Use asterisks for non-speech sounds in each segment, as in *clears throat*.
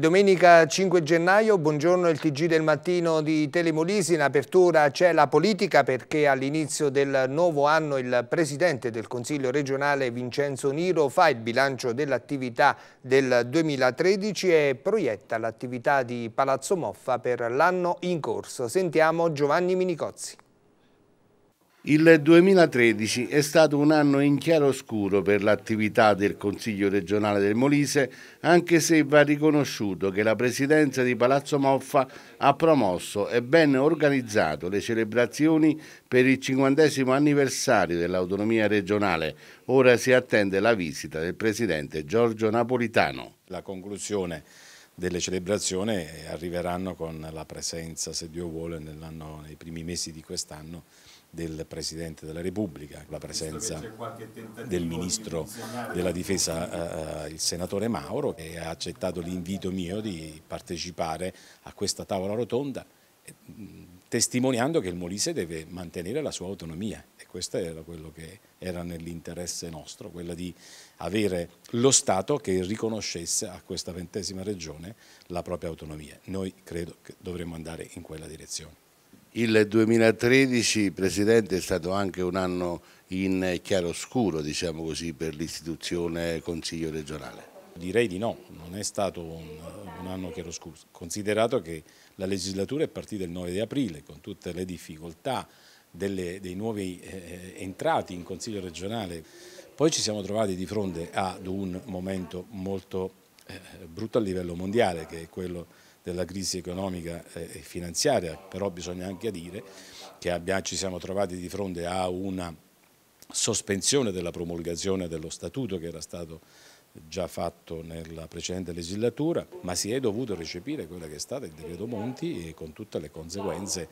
domenica 5 gennaio, buongiorno il TG del mattino di Telemolisi, in apertura c'è la politica perché all'inizio del nuovo anno il Presidente del Consiglio regionale Vincenzo Niro fa il bilancio dell'attività del 2013 e proietta l'attività di Palazzo Moffa per l'anno in corso. Sentiamo Giovanni Minicozzi. Il 2013 è stato un anno in chiaroscuro per l'attività del Consiglio regionale del Molise, anche se va riconosciuto che la presidenza di Palazzo Moffa ha promosso e ben organizzato le celebrazioni per il 50 anniversario dell'autonomia regionale. Ora si attende la visita del presidente Giorgio Napolitano. La conclusione delle celebrazioni eh, arriveranno con la presenza, se Dio vuole, nei primi mesi di quest'anno del Presidente della Repubblica, la presenza del Ministro della Difesa, eh, eh, il Senatore Mauro, che ha accettato l'invito mio di partecipare a questa tavola rotonda, eh, testimoniando che il Molise deve mantenere la sua autonomia e questo era quello che era nell'interesse nostro, quello di avere lo Stato che riconoscesse a questa ventesima regione la propria autonomia. Noi credo che dovremmo andare in quella direzione. Il 2013, Presidente, è stato anche un anno in chiaroscuro, diciamo così, per l'istituzione Consiglio regionale. Direi di no, non è stato un, un anno chiaroscuro, considerato che la legislatura è partita il 9 di aprile con tutte le difficoltà delle, dei nuovi eh, entrati in Consiglio regionale. Poi ci siamo trovati di fronte ad un momento molto eh, brutto a livello mondiale, che è quello della crisi economica e finanziaria, però bisogna anche dire che abbiamo, ci siamo trovati di fronte a una sospensione della promulgazione dello statuto che era stato già fatto nella precedente legislatura, ma si è dovuto recepire quella che è stata il decreto Monti con tutte le conseguenze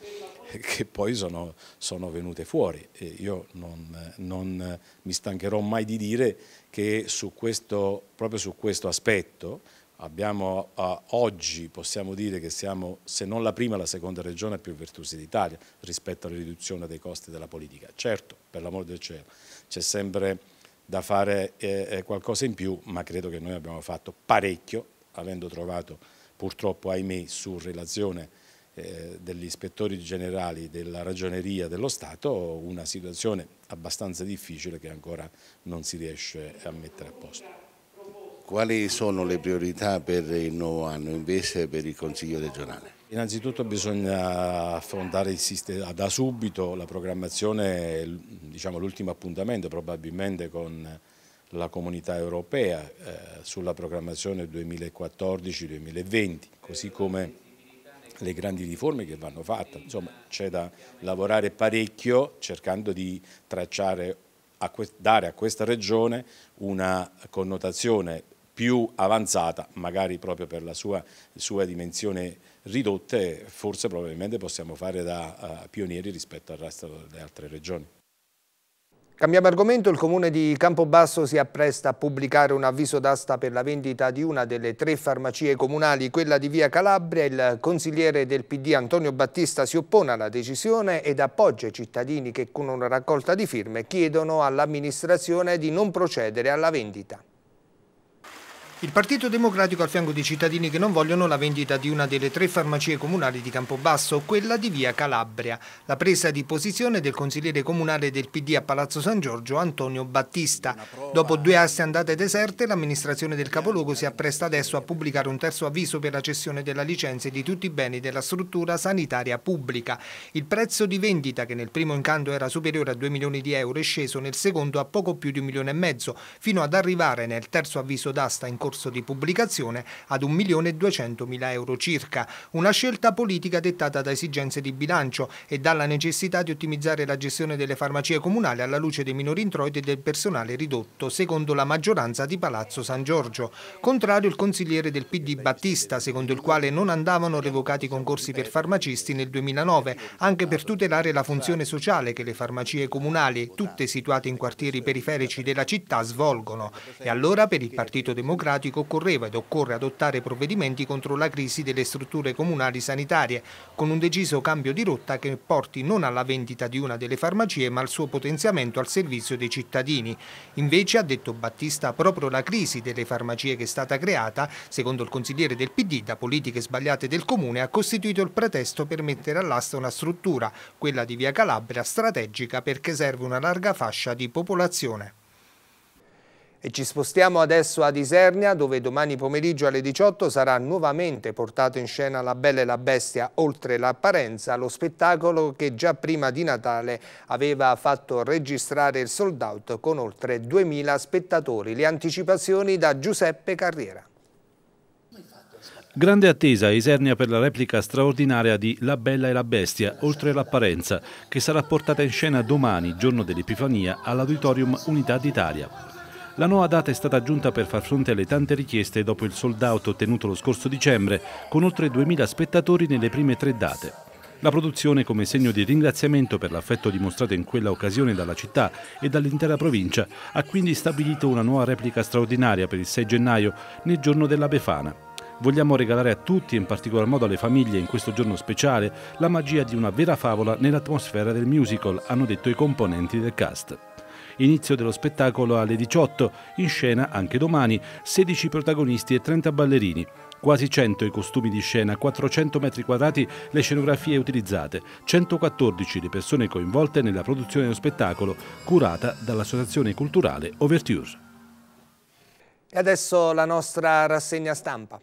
che poi sono, sono venute fuori. E io non, non mi stancherò mai di dire che su questo, proprio su questo aspetto Abbiamo, eh, oggi possiamo dire che siamo, se non la prima, la seconda regione più virtuosa d'Italia rispetto alla riduzione dei costi della politica. Certo, per l'amor del cielo, c'è sempre da fare eh, eh, qualcosa in più, ma credo che noi abbiamo fatto parecchio, avendo trovato purtroppo, ahimè, su relazione eh, degli ispettori generali della ragioneria dello Stato, una situazione abbastanza difficile che ancora non si riesce a mettere a posto. Quali sono le priorità per il nuovo anno invece per il Consiglio regionale? Innanzitutto bisogna affrontare da subito la programmazione, diciamo l'ultimo appuntamento probabilmente con la comunità europea eh, sulla programmazione 2014-2020, così come le grandi riforme che vanno fatte. Insomma, c'è da lavorare parecchio cercando di tracciare, dare a questa regione una connotazione più avanzata, magari proprio per la sua, sua dimensione ridotta, forse probabilmente possiamo fare da uh, pionieri rispetto al resto delle altre regioni. Cambiamo argomento, il comune di Campobasso si appresta a pubblicare un avviso d'asta per la vendita di una delle tre farmacie comunali, quella di Via Calabria. Il consigliere del PD Antonio Battista si oppone alla decisione ed appoggia i cittadini che con una raccolta di firme chiedono all'amministrazione di non procedere alla vendita. Il Partito Democratico al fianco dei cittadini che non vogliono la vendita di una delle tre farmacie comunali di Campobasso, quella di via Calabria. La presa di posizione del consigliere comunale del PD a Palazzo San Giorgio, Antonio Battista. Dopo eh. due aste andate deserte, l'amministrazione del capoluogo si appresta adesso a pubblicare un terzo avviso per la cessione della licenza e di tutti i beni della struttura sanitaria pubblica. Il prezzo di vendita, che nel primo incanto era superiore a 2 milioni di euro, è sceso nel secondo a poco più di un milione e mezzo, fino ad arrivare nel terzo avviso d'asta in corso corso di pubblicazione ad 1.200.000 euro circa, una scelta politica dettata da esigenze di bilancio e dalla necessità di ottimizzare la gestione delle farmacie comunali alla luce dei minori introiti e del personale ridotto, secondo la maggioranza di Palazzo San Giorgio. Contrario il consigliere del PD Battista, secondo il quale non andavano revocati i concorsi per farmacisti nel 2009, anche per tutelare la funzione sociale che le farmacie comunali, tutte situate in quartieri periferici della città, svolgono. E allora per il Partito Democratico climatico occorreva ed occorre adottare provvedimenti contro la crisi delle strutture comunali sanitarie, con un deciso cambio di rotta che porti non alla vendita di una delle farmacie ma al suo potenziamento al servizio dei cittadini. Invece, ha detto Battista, proprio la crisi delle farmacie che è stata creata, secondo il consigliere del PD, da politiche sbagliate del Comune, ha costituito il pretesto per mettere all'asta una struttura, quella di Via Calabria, strategica perché serve una larga fascia di popolazione. E ci spostiamo adesso ad Isernia, dove domani pomeriggio alle 18 sarà nuovamente portato in scena La Bella e la Bestia oltre l'apparenza, lo spettacolo che già prima di Natale aveva fatto registrare il sold out con oltre 2.000 spettatori. Le anticipazioni da Giuseppe Carriera. Grande attesa a Isernia per la replica straordinaria di La Bella e la Bestia, oltre l'apparenza, che sarà portata in scena domani, giorno dell'Epifania, all'Auditorium Unità d'Italia. La nuova data è stata aggiunta per far fronte alle tante richieste dopo il sold out ottenuto lo scorso dicembre, con oltre 2.000 spettatori nelle prime tre date. La produzione, come segno di ringraziamento per l'affetto dimostrato in quella occasione dalla città e dall'intera provincia, ha quindi stabilito una nuova replica straordinaria per il 6 gennaio, nel giorno della Befana. Vogliamo regalare a tutti, e in particolar modo alle famiglie in questo giorno speciale, la magia di una vera favola nell'atmosfera del musical, hanno detto i componenti del cast. Inizio dello spettacolo alle 18, in scena anche domani, 16 protagonisti e 30 ballerini. Quasi 100 i costumi di scena, 400 metri quadrati le scenografie utilizzate, 114 le persone coinvolte nella produzione dello spettacolo, curata dall'associazione culturale Overture. E adesso la nostra rassegna stampa.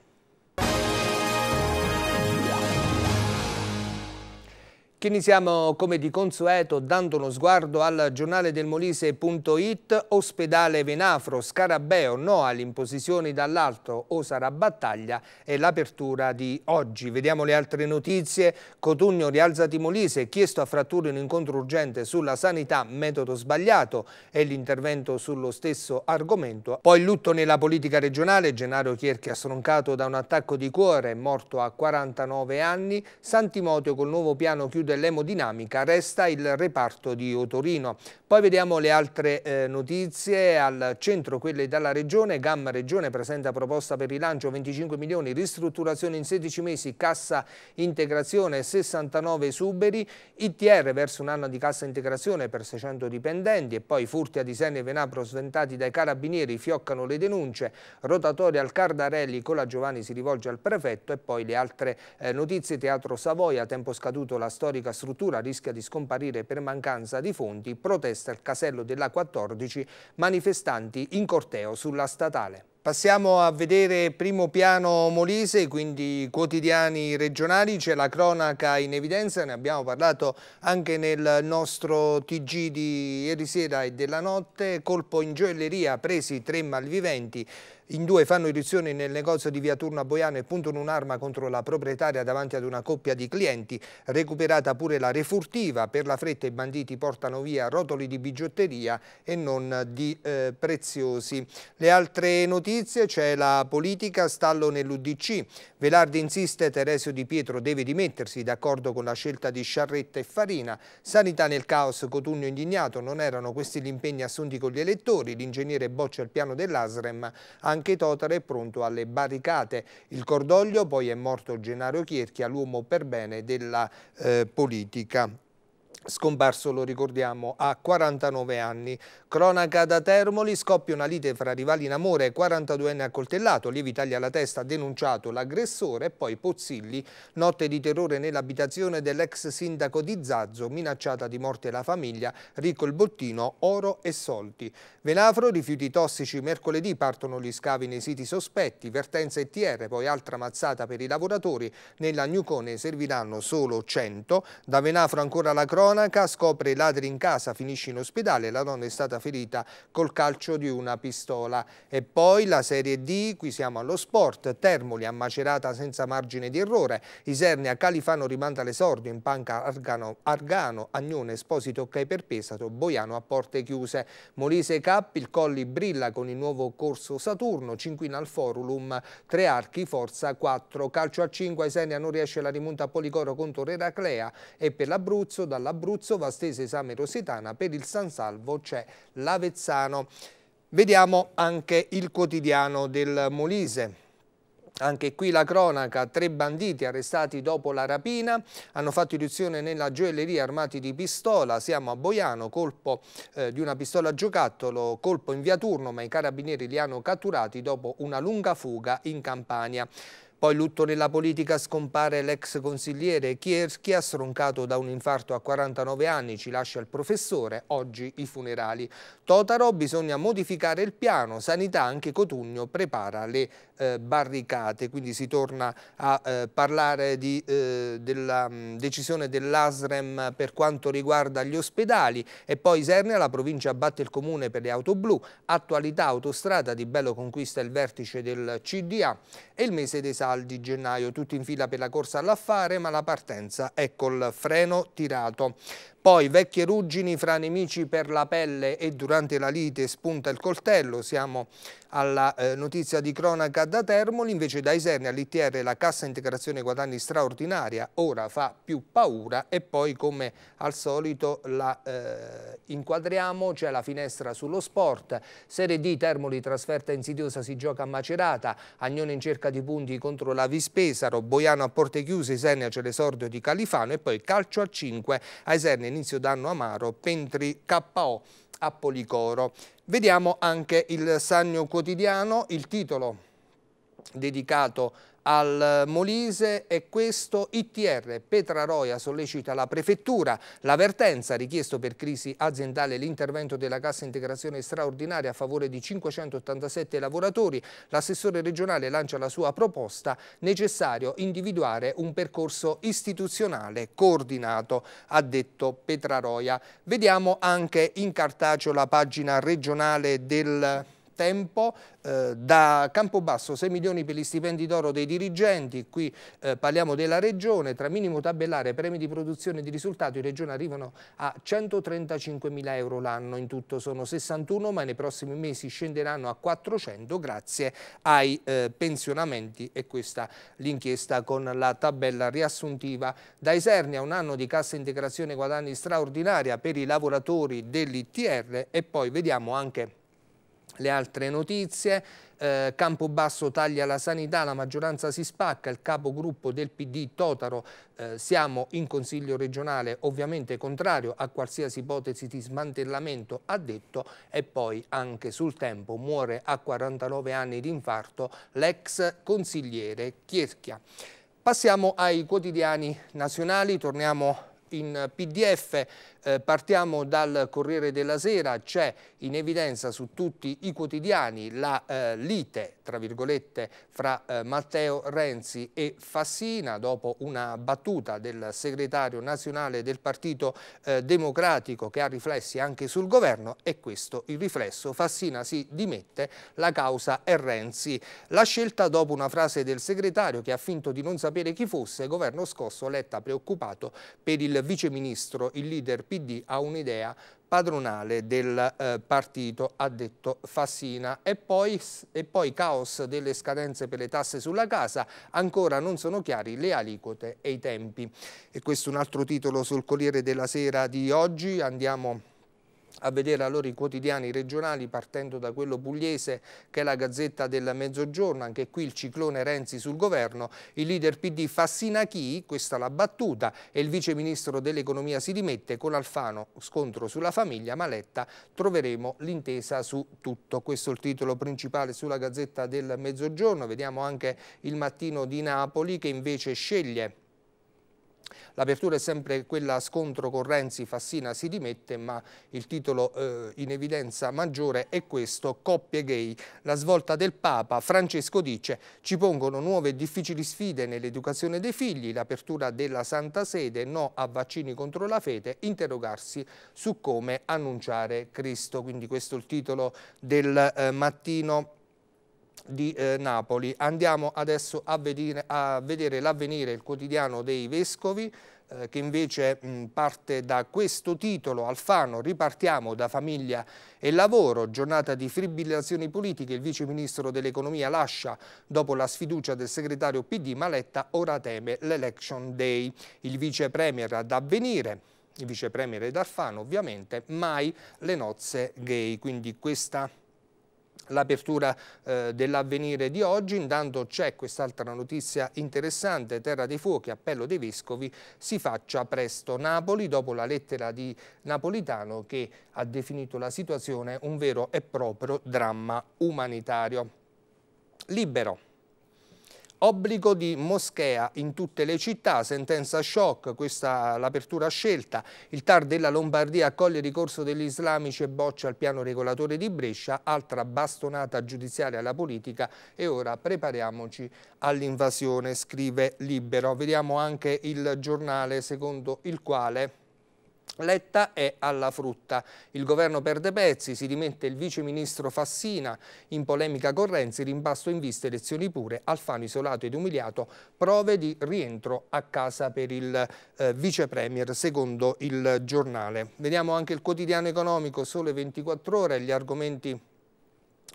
Che iniziamo come di consueto dando uno sguardo al giornale del Molise.it, ospedale Venafro, Scarabeo, no all'imposizione dall'alto o sarà battaglia e l'apertura di oggi. Vediamo le altre notizie, Cotugno rialzati Molise, chiesto a Frattura un incontro urgente sulla sanità, metodo sbagliato e l'intervento sullo stesso argomento. Poi lutto nella politica regionale, Gennaro Chierchi stroncato da un attacco di cuore, morto a 49 anni, Santimotio col nuovo piano chiude dell'emodinamica resta il reparto di Otorino. Poi vediamo le altre eh, notizie, al centro quelle dalla Regione, Gamma Regione presenta proposta per rilancio 25 milioni, ristrutturazione in 16 mesi, cassa integrazione 69 suberi, ITR verso un anno di cassa integrazione per 600 dipendenti e poi furti a disegno e venapro sventati dai carabinieri fioccano le denunce, rotatoria al Cardarelli, Cola Giovanni si rivolge al prefetto e poi le altre eh, notizie, Teatro Savoia, tempo scaduto la storica l'antica struttura rischia di scomparire per mancanza di fondi, protesta il casello della 14 manifestanti in corteo sulla statale. Passiamo a vedere primo piano Molise, quindi quotidiani regionali, c'è la cronaca in evidenza, ne abbiamo parlato anche nel nostro TG di ieri sera e della notte, colpo in gioielleria, presi tre malviventi, in due fanno irruzione nel negozio di via Turno a Boiano e puntano un'arma contro la proprietaria davanti ad una coppia di clienti. Recuperata pure la refurtiva. Per la fretta i banditi portano via rotoli di bigiotteria e non di eh, preziosi. Le altre notizie notizie, c'è la politica, stallo nell'Udc. Velardi insiste, Teresio Di Pietro deve dimettersi, d'accordo con la scelta di Sciarretta e Farina. Sanità nel caos, Cotugno indignato, non erano questi gli impegni assunti con gli elettori. L'ingegnere boccia il piano dell'Asrem, anche Totare è pronto alle barricate. Il cordoglio, poi è morto Gennaro Chierchia, l'uomo per bene della eh, politica. Scomparso, lo ricordiamo, a 49 anni. Cronaca da Termoli, scoppia una lite fra rivali in amore, 42enne accoltellato, Lievi tagli alla testa, denunciato l'aggressore, poi Pozzilli, notte di terrore nell'abitazione dell'ex sindaco di Zazzo, minacciata di morte la famiglia, ricco il bottino, oro e soldi. Venafro, rifiuti tossici, mercoledì partono gli scavi nei siti sospetti, vertenza e TR, poi altra mazzata per i lavoratori, nella Gnucone serviranno solo 100, da Venafro ancora la cronaca, cronaca, scopre i ladri in casa, finisce in ospedale, la donna è stata ferita col calcio di una pistola. E poi la Serie D, qui siamo allo sport, Termoli a Macerata senza margine di errore, Isernia Califano rimanda l'esordio in panca Argano, Argano Agnone Esposito Cai per Pesato, Boiano a porte chiuse, Molise Cappi, il Colli brilla con il nuovo corso Saturno, Cinquina al Forulum, Tre Archi, Forza 4, calcio a 5, Isernia non riesce la rimonta a Policoro contro Reraclea e per l'Abruzzo dalla Abruzzo, Vastese, Esame, Rosetana, per il San Salvo c'è l'Avezzano. Vediamo anche il quotidiano del Molise. Anche qui la cronaca, tre banditi arrestati dopo la rapina, hanno fatto irruzione nella gioielleria armati di pistola, siamo a Boiano, colpo eh, di una pistola a giocattolo, colpo in via turno, ma i carabinieri li hanno catturati dopo una lunga fuga in Campania. Poi lutto nella politica scompare l'ex consigliere Chierchia, stroncato da un infarto a 49 anni, ci lascia il professore, oggi i funerali. Totaro bisogna modificare il piano, sanità anche Cotugno prepara le eh, barricate, quindi si torna a eh, parlare di, eh, della mh, mm, decisione dell'ASREM per quanto riguarda gli ospedali e poi Isernia, la provincia batte il comune per le auto blu, attualità autostrada di Bello conquista il vertice del CDA e il mese dei saldi gennaio, tutti in fila per la corsa all'affare, ma la partenza è col freno tirato. Poi vecchie ruggini fra nemici per la pelle e durante la lite spunta il coltello, siamo alla eh, notizia di cronaca da Termoli, invece da Isernia all'ITR la cassa integrazione guadagni straordinaria ora fa più paura e poi come al solito la eh, inquadriamo, c'è la finestra sullo sport, Serie D Termoli trasferta insidiosa si gioca a Macerata, Agnone in cerca di punti contro la Vispesaro, Boiano a porte chiuse, Isernia c'è l'esordio di Califano e poi calcio a 5, a Isernia inizio d'anno amaro, Pentri KO a Policoro. Vediamo anche il Sannio Quotidiano, il titolo dedicato al Molise è questo ITR. Petraroia sollecita la prefettura. L'avvertenza richiesto per crisi aziendale l'intervento della cassa integrazione straordinaria a favore di 587 lavoratori. L'assessore regionale lancia la sua proposta necessario individuare un percorso istituzionale coordinato, ha detto Petraroia. Vediamo anche in cartaceo la pagina regionale del tempo eh, da Campobasso 6 milioni per gli stipendi d'oro dei dirigenti, qui eh, parliamo della regione, tra minimo tabellare e premi di produzione di risultato in regione arrivano a 135 mila euro l'anno, in tutto sono 61 ma nei prossimi mesi scenderanno a 400 grazie ai eh, pensionamenti e questa l'inchiesta con la tabella riassuntiva. Da Isernia un anno di cassa integrazione guadagni straordinaria per i lavoratori dell'ITR e poi vediamo anche le altre notizie, eh, Campobasso taglia la sanità, la maggioranza si spacca, il capogruppo del PD Totaro, eh, siamo in consiglio regionale ovviamente contrario a qualsiasi ipotesi di smantellamento, ha detto, e poi anche sul tempo muore a 49 anni di infarto l'ex consigliere Chierchia. Passiamo ai quotidiani nazionali, torniamo in pdf eh, partiamo dal Corriere della Sera, c'è in evidenza su tutti i quotidiani la eh, lite, tra virgolette, fra eh, Matteo Renzi e Fassina, dopo una battuta del segretario nazionale del Partito eh, Democratico che ha riflessi anche sul governo e questo il riflesso, Fassina si dimette, la causa è Renzi. La scelta dopo una frase del segretario che ha finto di non sapere chi fosse, governo scosso, Letta preoccupato per il viceministro, il leader PD PD ha un'idea padronale del eh, partito, ha detto Fassina. E poi, e poi caos delle scadenze per le tasse sulla casa, ancora non sono chiari le aliquote e i tempi. E questo è un altro titolo sul Corriere della Sera di oggi, andiamo a vedere allora i quotidiani regionali partendo da quello pugliese che è la Gazzetta del Mezzogiorno, anche qui il ciclone Renzi sul governo, il leader PD fa chi, questa la battuta, e il vice ministro dell'economia si dimette con Alfano, scontro sulla famiglia, Maletta, troveremo l'intesa su tutto. Questo è il titolo principale sulla Gazzetta del Mezzogiorno, vediamo anche il mattino di Napoli che invece sceglie L'apertura è sempre quella scontro con Renzi, Fassina si dimette, ma il titolo eh, in evidenza maggiore è questo, coppie gay, la svolta del Papa. Francesco dice, ci pongono nuove e difficili sfide nell'educazione dei figli, l'apertura della Santa Sede, no a vaccini contro la fede, interrogarsi su come annunciare Cristo. Quindi questo è il titolo del eh, mattino di eh, Napoli. Andiamo adesso a vedere, vedere l'avvenire, il quotidiano dei Vescovi, eh, che invece mh, parte da questo titolo, Alfano, ripartiamo da famiglia e lavoro, giornata di fibrillazioni politiche, il viceministro dell'economia lascia dopo la sfiducia del segretario PD Maletta, ora teme l'election day. Il vice premier ad avvenire il vicepremier D'Alfano ovviamente, mai le nozze gay, quindi questa l'apertura eh, dell'avvenire di oggi, intanto c'è quest'altra notizia interessante, Terra dei Fuochi, appello dei Vescovi, si faccia presto Napoli dopo la lettera di Napolitano che ha definito la situazione un vero e proprio dramma umanitario. Libero. Obbligo di moschea in tutte le città, sentenza shock, questa l'apertura scelta, il TAR della Lombardia accoglie il ricorso degli islamici e boccia il piano regolatore di Brescia, altra bastonata giudiziaria alla politica e ora prepariamoci all'invasione, scrive Libero. Vediamo anche il giornale secondo il quale Letta è alla frutta. Il governo perde pezzi, si dimette il vice ministro Fassina, in polemica con Renzi, rimbasto in vista, elezioni pure, Alfano isolato ed umiliato, prove di rientro a casa per il eh, vice premier, secondo il giornale. Vediamo anche il quotidiano economico, sole 24 ore, gli argomenti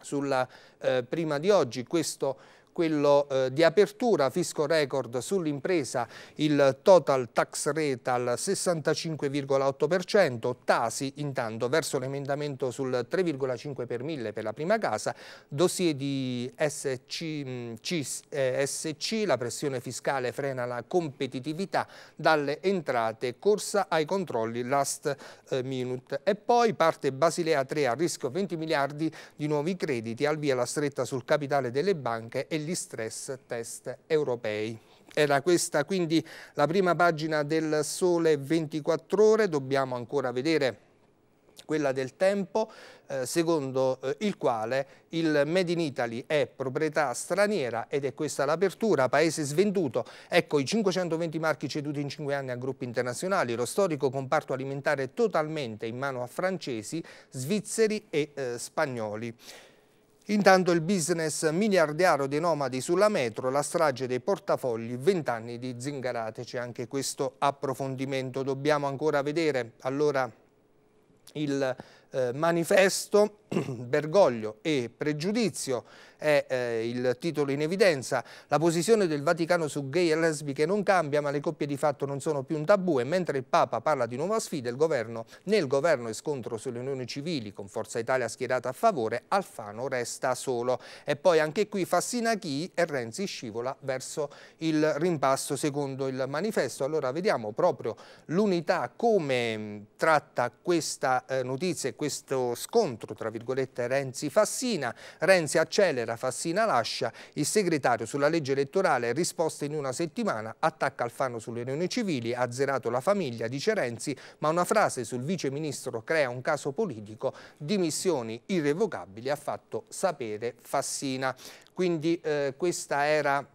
sulla eh, prima di oggi, questo quello eh, di apertura, fisco record sull'impresa, il total tax rate al 65,8%, Tasi intanto verso l'emendamento sul 3,5 per mille per la prima casa, dossier di SC, mm, CIS, eh, SC, la pressione fiscale frena la competitività, dalle entrate corsa ai controlli last eh, minute e poi parte Basilea 3 a rischio 20 miliardi di nuovi crediti, al via la stretta sul capitale delle banche e gli stress test europei. Era questa quindi la prima pagina del Sole 24 ore, dobbiamo ancora vedere quella del tempo, eh, secondo eh, il quale il Made in Italy è proprietà straniera ed è questa l'apertura, paese svenduto. Ecco i 520 marchi ceduti in 5 anni a gruppi internazionali, lo storico comparto alimentare totalmente in mano a francesi, svizzeri e eh, spagnoli. Intanto il business miliardiaro dei nomadi sulla metro, la strage dei portafogli, 20 anni di zingarate, c'è anche questo approfondimento, dobbiamo ancora vedere. Allora il eh, manifesto *clears throat* Bergoglio e pregiudizio è eh, il titolo in evidenza. La posizione del Vaticano su gay e lesbiche non cambia, ma le coppie di fatto non sono più un tabù e mentre il Papa parla di nuova sfida, il governo, nel governo e scontro sulle unioni civili, con Forza Italia schierata a favore, Alfano resta solo. E poi anche qui Fassina chi e Renzi scivola verso il rimpasto secondo il manifesto. Allora vediamo proprio l'unità come tratta questa eh, notizia e questo scontro tra virgolette Renzi-Fassina, Renzi accelera, Fassina lascia, il segretario sulla legge elettorale risposta in una settimana, attacca Alfano sulle riunioni civili, ha azzerato la famiglia, dice Renzi, ma una frase sul vice ministro crea un caso politico, dimissioni irrevocabili ha fatto sapere Fassina. Quindi eh, questa era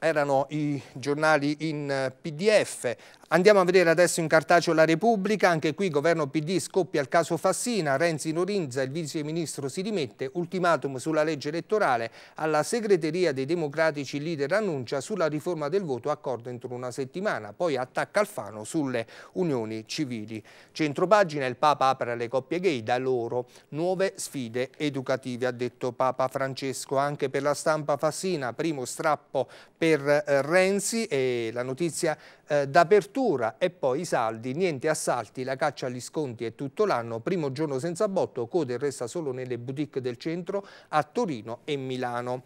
erano i giornali in eh, PDF, Andiamo a vedere adesso in cartaceo la Repubblica, anche qui governo PD scoppia il caso Fassina, Renzi Norinza, il vice ministro si dimette, ultimatum sulla legge elettorale, alla segreteria dei democratici il leader annuncia sulla riforma del voto accordo entro una settimana, poi attacca Alfano sulle unioni civili. Centropagina il Papa apre alle coppie gay, da loro nuove sfide educative, ha detto Papa Francesco, anche per la stampa Fassina, primo strappo per eh, Renzi e la notizia eh, d'apertura vettura e poi i saldi, niente assalti, la caccia agli sconti è tutto l'anno, primo giorno senza botto, code resta solo nelle boutique del centro a Torino e Milano.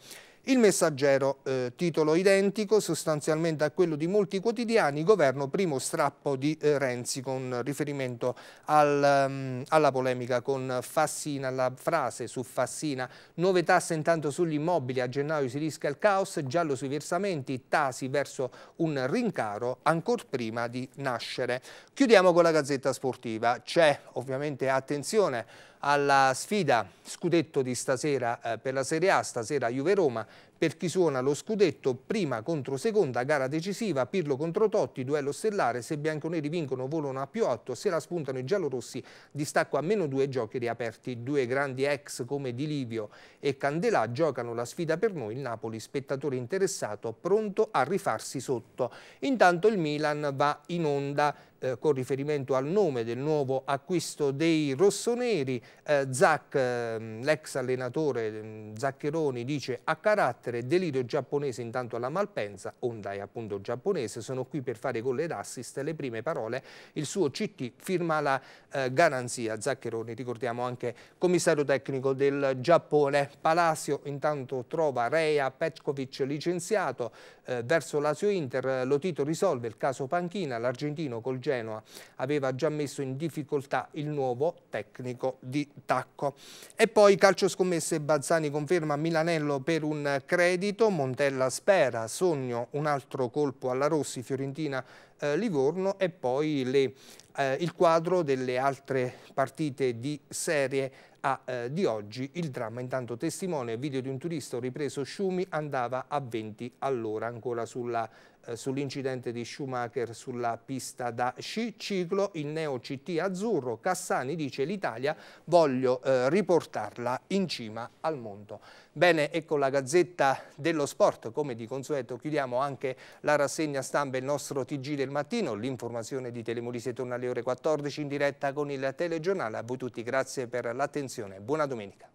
Il messaggero, eh, titolo identico sostanzialmente a quello di molti quotidiani, governo primo strappo di eh, Renzi con riferimento al, um, alla polemica con Fassina, la frase su Fassina, nuove tasse intanto sugli immobili, a gennaio si rischia il caos, giallo sui versamenti, tasi verso un rincaro ancora prima di nascere. Chiudiamo con la Gazzetta Sportiva, c'è ovviamente attenzione alla sfida scudetto di stasera eh, per la Serie A, stasera Juve-Roma, per chi suona lo scudetto, prima contro seconda, gara decisiva, Pirlo contro Totti, duello stellare, se bianconeri vincono volano a più 8, se la spuntano i giallorossi distacco a meno 2 giochi riaperti, due grandi ex come Di Livio e Candelà giocano la sfida per noi, il Napoli spettatore interessato pronto a rifarsi sotto. Intanto il Milan va in onda eh, con riferimento al nome del nuovo acquisto dei rossoneri, eh, Zac, eh, l'ex allenatore ehm, Zaccheroni dice a carattere delirio giapponese intanto alla Malpensa, Honda è appunto giapponese, sono qui per fare gol ed assist, le prime parole, il suo CT firma la eh, garanzia, Zaccheroni ricordiamo anche commissario tecnico del Giappone, Palacio intanto trova Rea Petkovic licenziato eh, verso Lazio Inter, lo Lotito risolve il caso Panchina, l'argentino col gesto Genoa aveva già messo in difficoltà il nuovo tecnico di Tacco. E poi calcio scommesse Bazzani conferma Milanello per un credito, Montella spera, Sogno un altro colpo alla Rossi, Fiorentina eh, Livorno e poi le, eh, il quadro delle altre partite di serie A eh, di oggi. Il dramma intanto testimone, video di un turista ripreso Sciumi andava a 20 all'ora ancora sulla eh, sull'incidente di Schumacher sulla pista da sci ciclo, il neo CT azzurro Cassani dice l'Italia voglio eh, riportarla in cima al mondo. Bene, e con la Gazzetta dello Sport, come di consueto, chiudiamo anche la rassegna stampa il nostro TG del mattino. L'informazione di Telemolise torna alle ore 14 in diretta con il telegiornale. A voi tutti grazie per l'attenzione. Buona domenica.